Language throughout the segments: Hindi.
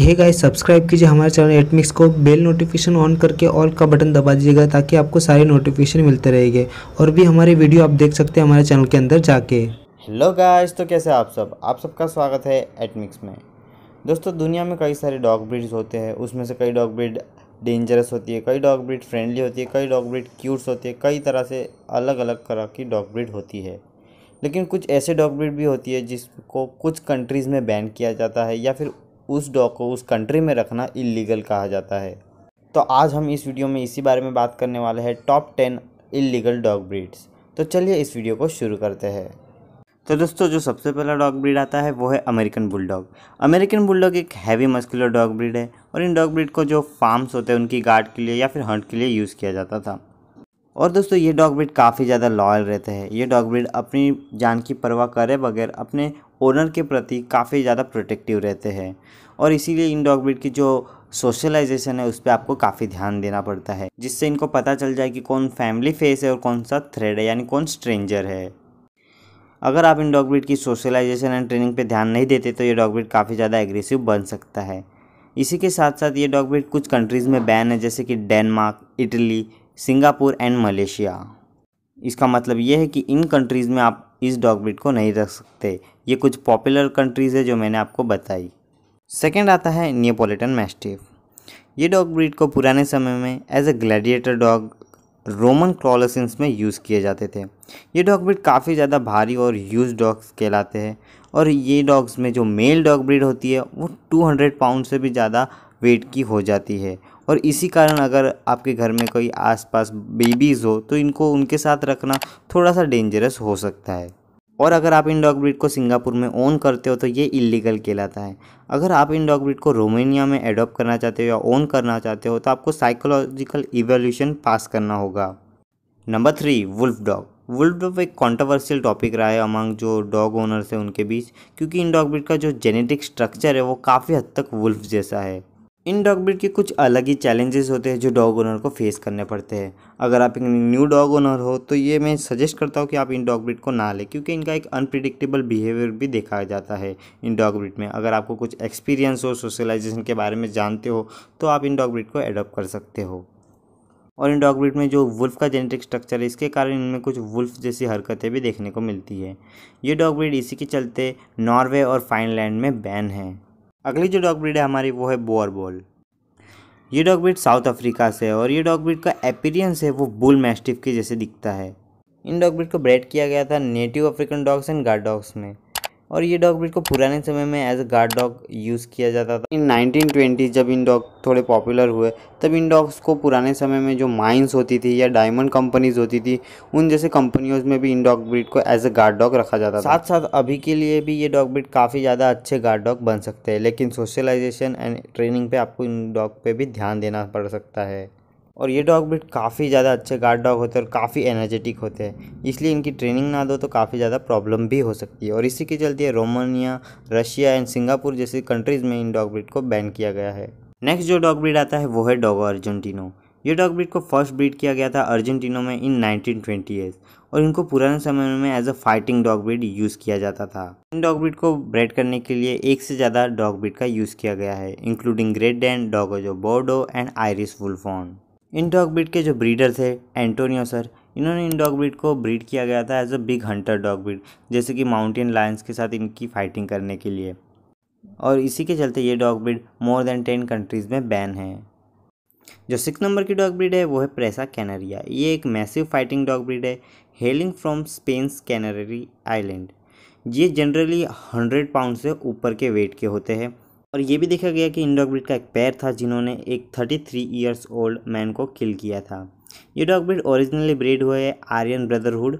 हे गाइस सब्सक्राइब कीजिए हमारे चैनल एटमिक्स को बेल नोटिफिकेशन ऑन करके ऑल का बटन दबा दीजिएगा ताकि आपको सारे नोटिफिकेशन मिलते रहेंगे और भी हमारे वीडियो आप देख सकते हैं हमारे चैनल के अंदर जाके हेलो गाइस तो कैसे आप सब आप सबका स्वागत है एटमिक्स में दोस्तों दुनिया में कई सारे डॉग ब्रिड्स होते हैं उसमें से कई डॉग ब्रिड डेंजरस होती है कई डॉग ब्रिड फ्रेंडली होती है कई डॉग ब्रिड क्यूट्स होती है कई तरह से अलग अलग तरह की डॉग ब्रिड होती है लेकिन कुछ ऐसे डॉग ब्रिड भी होती है जिसको कुछ कंट्रीज़ में बैन किया जाता है या फिर उस डॉग को उस कंट्री में रखना इलीगल कहा जाता है तो आज हम इस वीडियो में इसी बारे में बात करने वाले हैं top ten illegal dog breeds तो चलिए इस वीडियो को शुरू करते हैं तो दोस्तों जो सबसे पहला डॉग ब्रीड आता है वो है अमेरिकन बुलडॉग अमेरिकन बुलडॉग एक हैवी मस्कुलर डॉग ब्रीड है और इन डॉग ब्रीड को जो फार्म्स होते हैं उनकी गार्ड के लिए या फिर हंट के लिए यूज़ किया जाता था और दोस्तों ये डॉग ब्रिड काफ़ी ज़्यादा लॉयल रहते हैं ये डॉग ब्रिड अपनी जान की परवाह करे बगैर अपने ओनर के प्रति काफ़ी ज़्यादा प्रोटेक्टिव रहते हैं और इसीलिए इन डॉग ब्रिड की जो सोशलाइजेशन है उस पर आपको काफ़ी ध्यान देना पड़ता है जिससे इनको पता चल जाए कि कौन फैमिली फेस है और कौन सा थ्रेड है यानी कौन स्ट्रेंजर है अगर आप इन डॉग ब्रिड की सोशलाइजेशन एंड ट्रेनिंग पे ध्यान नहीं देते तो ये डॉग ब्रिड काफ़ी ज़्यादा एग्रेसिव बन सकता है इसी के साथ साथ ये डॉग ब्रिड कुछ कंट्रीज़ में बैन है जैसे कि Denmark Italy Singapore and Malaysia इसका मतलब ये है कि इन कंट्रीज़ में आप इस डॉग ब्रिड को नहीं रख सकते ये कुछ पॉपुलर कंट्रीज़ है जो मैंने आपको बताई सेकेंड आता है नियोपोलिटन मैस्टिव ये डॉग ब्रिड को पुराने समय में as a gladiator dog Roman क्रॉलसिंस में यूज़ किए जाते थे ये डॉग ब्रिड काफ़ी ज़्यादा भारी और यूज डॉग्स कहलाते हैं और ये डॉग्स में जो मेल डॉग ब्रीड होती है वो 200 पाउंड से भी ज़्यादा वेट की हो जाती है और इसी कारण अगर आपके घर में कोई आसपास बेबीज़ हो तो इनको उनके साथ रखना थोड़ा सा डेंजरस हो सकता है और अगर आप इन डॉग ब्रिड को सिंगापुर में ओन करते हो तो ये इलीगल कहलाता है अगर आप इन डॉग ब्रिड को रोमानिया में एडॉप्ट करना चाहते हो या ओन करना चाहते हो तो आपको साइकोलॉजिकल इवोल्यूशन पास करना होगा number three wolf dog wolf dog एक कॉन्ट्रोवर्सियल टॉपिक रहा है अमंग जो डॉग ओनर्स हैं उनके बीच क्योंकि इन डॉग ब्रिड का जो जेनेटिक स्ट्रक्चर है वो काफ़ी हद तक वुल्फ जैसा है इन डॉग ब्रीड के कुछ अलग ही चैलेंजेस होते हैं जो डॉग ओनर को फेस करने पड़ते हैं अगर आप एक न्यू डॉग ओनर हो तो ये मैं सजेस्ट करता हूँ कि आप इन डॉग ब्रीड को ना लें क्योंकि इनका एक अनप्रिडिक्टेबल बिहेवियर भी देखा जाता है इन डॉग ब्रीड में अगर आपको कुछ एक्सपीरियंस हो सोशलाइजेशन के बारे में जानते हो तो आप इन डॉग ब्रीड को एडोप्ट कर सकते हो और इन डॉग ब्रीड में जो वुल्फ का जेनेटिक स्ट्रक्चर है इसके कारण इनमें कुछ वुल्फ जैसी हरकतें भी देखने को मिलती है ये डॉग ब्रीड इसी के चलते नॉर्वे और फाइनलैंड में बैन है अगली जो डॉग ब्रीड है हमारी वो है बोअर बॉल ये डॉग ब्रीड साउथ अफ्रीका से है और ये डॉग ब्रीड का एपीरियंस है वो बुल मैस्टिफ के जैसे दिखता है इन डॉग ब्रीड को ब्रेड किया गया था native African dogs and guard dogs में और ये डॉग ब्रीड को पुराने समय में as a guard dog use किया जाता था इन 1920 जब इन डॉग थोड़े पॉपुलर हुए तब इन डॉग्स को पुराने समय में जो माइंस होती थी या डायमंड कंपनीज होती थी उन जैसे कंपनियों में भी इन डॉग ब्रिड को एज अ गार्ड डॉग रखा जाता था साथ साथ अभी के लिए भी ये डॉग ब्रिड काफ़ी ज़्यादा अच्छे गार्ड डॉग बन सकते हैं लेकिन सोशलाइजेशन एंड ट्रेनिंग पर आपको इन डॉग पर भी ध्यान देना पड़ सकता है और ये डॉग ब्रीड काफ़ी ज़्यादा अच्छे गार्ड डॉग होते हैं और काफ़ी एनर्जेटिक होते हैं इसलिए इनकी ट्रेनिंग ना दो तो काफ़ी ज़्यादा प्रॉब्लम भी हो सकती है और इसी के चलते रोमानिया रशिया एंड सिंगापुर जैसी कंट्रीज़ में इन डॉग ब्रिड को बैन किया गया है नेक्स्ट जो डॉग ब्रिड आता है वो है डॉगो अर्जेंटिनो ये डॉग ब्रिड को फर्स्ट ब्रीड किया गया था अर्जेंटिनो में इन 1920s और इनको पुराने समय में as a fighting dog breed use किया जाता था इन डॉग ब्रिड को ब्रेड करने के लिए एक से ज़्यादा डॉग ब्रिड का यूज़ किया गया है including great Dane dogue de Bordeaux and Irish wolfhound इन डॉग ब्रिड के जो ब्रीडर थे एंटोनियो सर इन्होंने इन डॉग ब्रिड को ब्रीड किया गया था as a big hunter dog breed जैसे कि माउंटेन लायंस के साथ इनकी फाइटिंग करने के लिए और इसी के चलते ये dog breed more than ten countries में बैन है जो सिक्स नंबर की डॉग ब्रिड है वो है प्रेसा कैनरिया ये एक मैसिव फाइटिंग डॉग ब्रिड है hailing from Spain's Canary Island ये जनरली हंड्रेड पाउंड से ऊपर के वेट के होते हैं और ये भी देखा गया कि इन डॉग ब्रिड का एक पैर था जिन्होंने एक 33 थ्री ईयर्स ओल्ड मैन को किल किया था ये डॉग ब्रिड ओरिजिनली ब्रिड हुए Aryan Brotherhood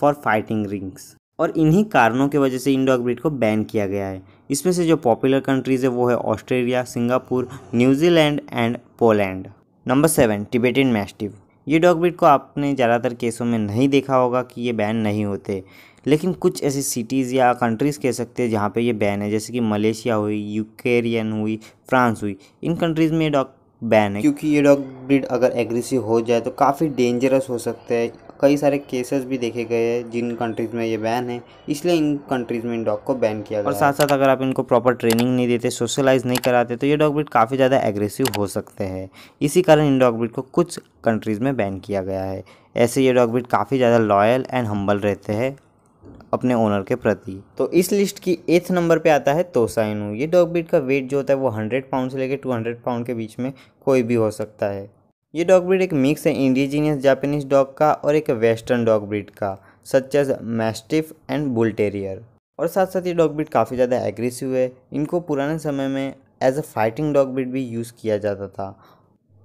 for fighting rings और इन्हीं कारणों की वजह से इन डॉग ब्रिड को बैन किया गया है इसमें से जो पॉपुलर कंट्रीज़ है वो है Australia Singapore New Zealand and Poland number seven Tibetan mastiff ये डॉग ब्रिड को आपने ज़्यादातर केसों में नहीं देखा होगा कि ये बैन नहीं होते लेकिन कुछ ऐसी सिटीज़ या कंट्रीज़ कह सकते हैं जहाँ पे ये बैन है जैसे कि मलेशिया हुई यूक्रेन हुई फ्रांस हुई इन कंट्रीज़ में ये डॉग बैन है क्योंकि ये डॉग ब्रीड अगर एग्रेसिव हो जाए तो काफ़ी डेंजरस हो सकते हैं कई सारे केसेस भी देखे गए हैं जिन कंट्रीज़ में ये बैन है इसलिए इन कंट्रीज़ में इन डॉग को बैन किया गया और साथ साथ अगर आप इनको प्रॉपर ट्रेनिंग नहीं देते सोशलाइज नहीं कराते तो ये डॉग ब्रीड काफ़ी ज़्यादा एग्रेसिव हो सकते हैं इसी कारण इन डॉग ब्रीड को कुछ कंट्रीज़ में बैन किया गया है ऐसे ये डॉग ब्रीड काफ़ी ज़्यादा लॉयल एंड हम्बल रहते हैं अपने ओनर के प्रति तो इस लिस्ट की एथ नंबर पे आता है तोसाइनू ये डॉग ब्रीड का वेट जो होता है वो हंड्रेड पाउंड से लेकर टू हंड्रेड पाउंड के बीच में कोई भी हो सकता है ये डॉग ब्रीड एक मिक्स है इंडिजीनियस जापानीज डॉग का और एक वेस्टर्न डॉग ब्रीड का such as mastiff and bull terrier और साथ साथ ये डॉग ब्रीड काफ़ी ज़्यादा एग्रेसिव है इनको पुराने समय में as a fighting dog breed भी यूज़ किया जाता था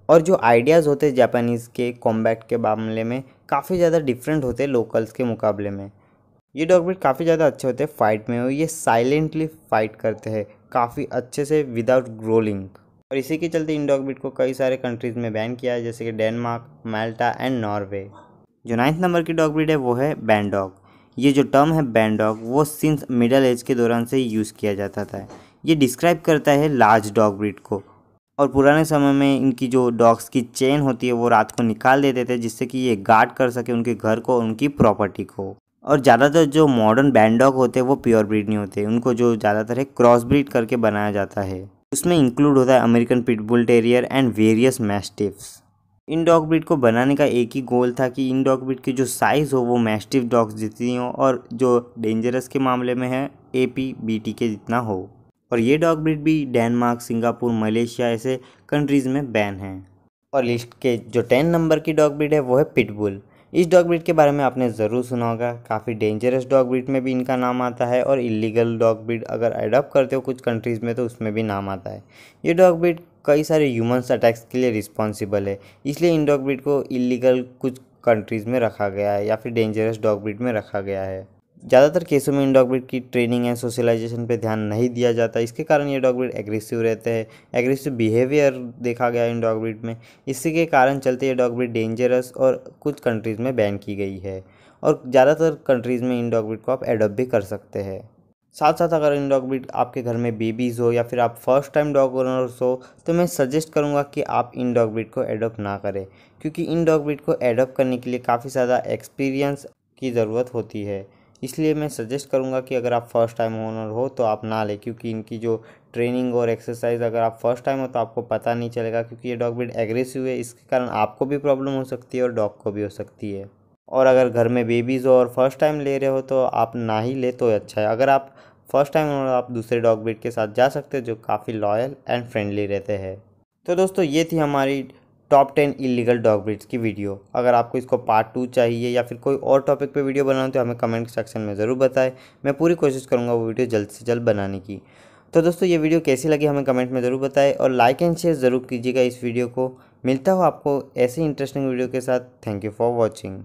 और जो आइडियाज़ होते हैं जापानीज़ के कॉम्बैट के मामले में काफ़ी ज़्यादा डिफरेंट होते हैं लोकल्स के मुकाबले में ये डॉगमेट काफ़ी ज़्यादा अच्छे होते हैं फाइट में ये साइलेंटली फाइट करते हैं काफ़ी अच्छे से विदाउट ग्रोलिंग और इसी के चलते इन डॉगमेट को कई सारे कंट्रीज़ में बैन किया है जैसे कि डेनमार्क माल्टा एंड नॉर्वे जो नाइन्थ नंबर की डॉग ब्रीड है वो है बैनडॉग ये जो टर्म है बैनडॉग वो सिंस मिडल एज के दौरान से यूज़ किया जाता था ये डिस्क्राइब करता है लार्ज डॉग ब्रीड को और पुराने समय में इनकी जो डॉग्स की चेन होती है वो रात को निकाल देते थे जिससे कि ये गार्ड कर सके उनके घर को उनकी प्रॉपर्टी को और ज़्यादातर जो मॉडर्न बैंड डॉग होते हैं वो प्योर ब्रीड नहीं होते उनको जो ज़्यादातर है क्रॉस ब्रीड करके बनाया जाता है उसमें इंक्लूड होता है American pitbull terrier and various mastiffs इन डॉग ब्रीड को बनाने का एक ही गोल था कि इन डॉग ब्रीड की जो साइज़ हो वो मैस्टिव डॉग्स जितनी हो और जो डेंजरस के मामले में है ए पी बी टी के जितना हो और ये डॉग ब्रीड भी डेनमार्क सिंगापुर मलेशिया ऐसे कंट्रीज़ में बैन है और लिस्ट के जो टेन नंबर की डॉग ब्रीड है वो है पिटबुल इस डॉग ब्रीड के बारे में आपने ज़रूर सुना होगा काफ़ी डेंजरस डॉग ब्रीड में भी इनका नाम आता है और इलीगल डॉग ब्रीड अगर एडॉप्ट करते हो कुछ कंट्रीज़ में तो उसमें भी नाम आता है ये डॉग ब्रीड कई सारे ह्यूमन्स अटैक्स के लिए रिस्पॉन्सिबल है इसलिए इन डॉग ब्रीड को इलीगल कुछ कंट्रीज़ में रखा गया है या फिर डेंजरस डॉग ब्रीड में रखा गया है ज़्यादातर केसों में इन डॉग ब्रीड की ट्रेनिंग एंड सोशलाइजेशन पे ध्यान नहीं दिया जाता इसके कारण ये डॉग ब्रीड एग्रेसिव रहते हैं एग्रेसिव बिहेवियर देखा गया इन डॉग ब्रीड में इसी के कारण चलते ये डॉग ब्रीड डेंजरस और कुछ कंट्रीज़ में बैन की गई है और ज़्यादातर कंट्रीज़ में इन डॉग ब्रीड को आप एडोप्ट भी कर सकते हैं साथ साथ अगर इन डॉग ब्रीड आपके घर में बेबीज़ हो या फिर आप फर्स्ट टाइम डॉग ओनर्स हो तो मैं सजेस्ट करूंगा कि आप इन डॉग ब्रीड को एडोप्ट ना करें क्योंकि इन डॉग ब्रीड को एडोप्ट करने के लिए काफ़ी ज़्यादा एक्सपीरियंस की ज़रूरत होती है इसलिए मैं सजेस्ट करूँगा कि अगर आप फर्स्ट टाइम ओनर हो तो आप ना लें क्योंकि इनकी जो ट्रेनिंग और एक्सरसाइज अगर आप फर्स्ट टाइम हो तो आपको पता नहीं चलेगा क्योंकि ये डॉग ब्रीड एग्रेसिव है इसके कारण आपको भी प्रॉब्लम हो सकती है और डॉग को भी हो सकती है और अगर घर में बेबीज़ हो और फर्स्ट टाइम ले रहे हो तो आप ना ही ले तो अच्छा है अगर आप फर्स्ट टाइम ओनर आप दूसरे डॉग ब्रीड के साथ जा सकते हो जो काफ़ी लॉयल एंड फ्रेंडली रहते हैं तो दोस्तों ये थी हमारी top ten illegal dog breeds की वीडियो अगर आपको इसको पार्ट टू चाहिए या फिर कोई और टॉपिक पे वीडियो बनाना तो हमें कमेंट सेक्शन में ज़रूर बताएं मैं पूरी कोशिश करूँगा वो वीडियो जल्द से जल्द बनाने की तो दोस्तों ये वीडियो कैसी लगी हमें कमेंट में ज़रूर बताएं और लाइक एंड शेयर ज़रूर कीजिएगा इस वीडियो को मिलता हो आपको ऐसे इंटरेस्टिंग वीडियो के साथ थैंक यू फॉर वॉचिंग